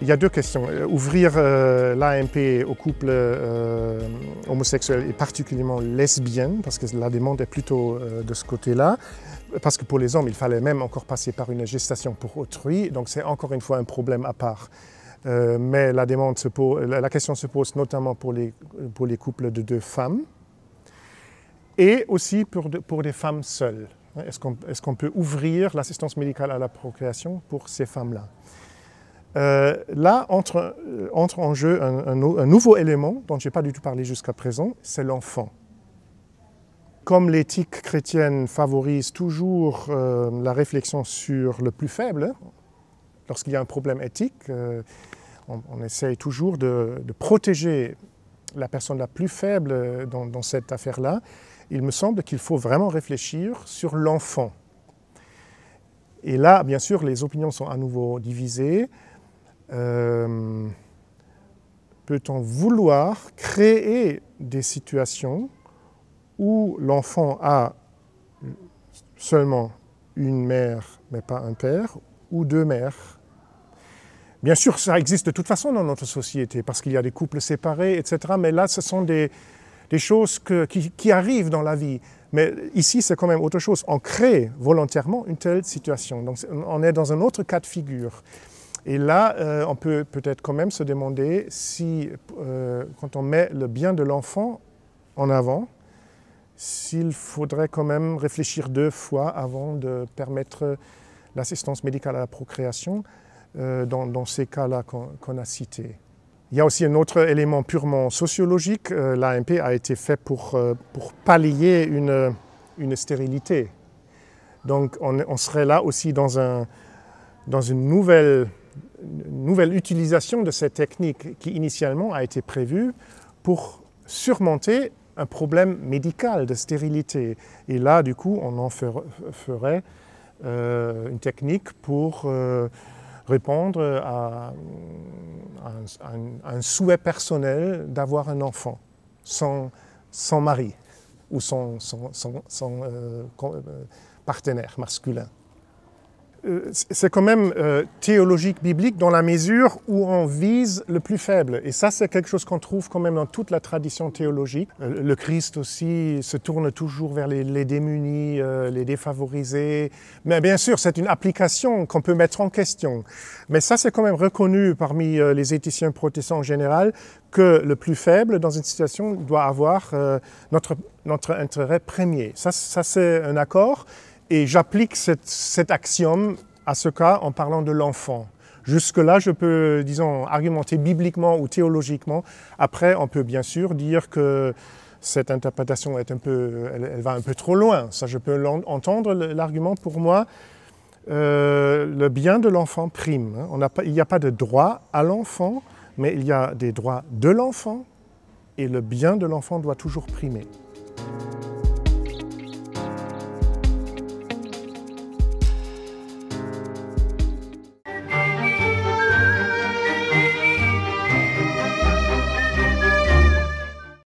Il y a deux questions. Euh, ouvrir euh, l'AMP aux couples euh, homosexuels et particulièrement lesbiennes, parce que la demande est plutôt de ce côté-là. Parce que pour les hommes, il fallait même encore passer par une gestation pour autrui, donc c'est encore une fois un problème à part. mais la, question se pose notamment pour les, couples de deux femmes et aussi pour, des femmes seules. Est-ce qu'on peut ouvrir l'assistance médicale à la procréation pour ces femmes-là euh, là euh, entre, en jeu un, nouveau élément dont je n'ai pas du tout parlé jusqu'à présent, c'est l'enfant. Comme l'éthique chrétienne favorise toujours euh, la réflexion sur le plus faible, lorsqu'il y a un problème éthique, on, essaye toujours de, protéger la personne la plus faible dans cette affaire-là. Il me semble qu'il faut vraiment réfléchir sur l'enfant. Et là, bien sûr, les opinions sont à nouveau divisées. Euh, peut-on vouloir créer des situations où l'enfant a seulement une mère mais pas un père, ou deux mères Bien sûr, ça existe de toute façon dans notre société, parce qu'il y a des couples séparés, etc. Mais là, ce sont des, choses que, qui, qui, arrivent dans la vie. Mais ici, c'est quand même autre chose. On crée volontairement une telle situation. Donc, on est dans un autre cas de figure. Et là, euh, on peut peut-être quand même se demander si, euh, quand on met le bien de l'enfant en avant, s'il faudrait quand même réfléchir deux fois avant de permettre l'assistance médicale à la procréation euh, dans, ces cas-là qu'on a cités. Il y a aussi un autre élément purement sociologique. L'AMP a été fait pour, pallier une, une stérilité. Donc on, on serait là aussi dans, un, dans une nouvelle une nouvelle utilisation de cette technique qui initialement a été prévue pour surmonter un problème médical de stérilité. Et là, du coup, on en ferait euh, une technique pour euh, répondre à, un, souhait personnel d'avoir un enfant sans, mari ou sans, euh, partenaire masculin. Euh, c'est quand même euh, théologique biblique dans la mesure où on vise le plus faible. Et ça, c'est quelque chose qu'on trouve quand même dans toute la tradition théologique. Euh, le Christ aussi se tourne toujours vers les, démunis, les défavorisés. Mais bien sûr, c'est une application qu'on peut mettre en question. Mais ça, c'est quand même reconnu parmi les éthiciens protestants en général que le plus faible dans une situation doit avoir notre, intérêt premier. ça c'est un accord. Et j'applique cet axiome à ce cas en parlant de l'enfant. Jusque-là, je peux, disons, argumenter bibliquement ou théologiquement. Après, on peut bien sûr dire que cette interprétation est un peu, elle, va un peu trop loin. Ça, je peux entendre l'argument pour moi. Euh, le bien de l'enfant prime. Hein. il n'y a pas de droit à l'enfant, mais il y a des droits de l'enfant et le bien de l'enfant doit toujours primer.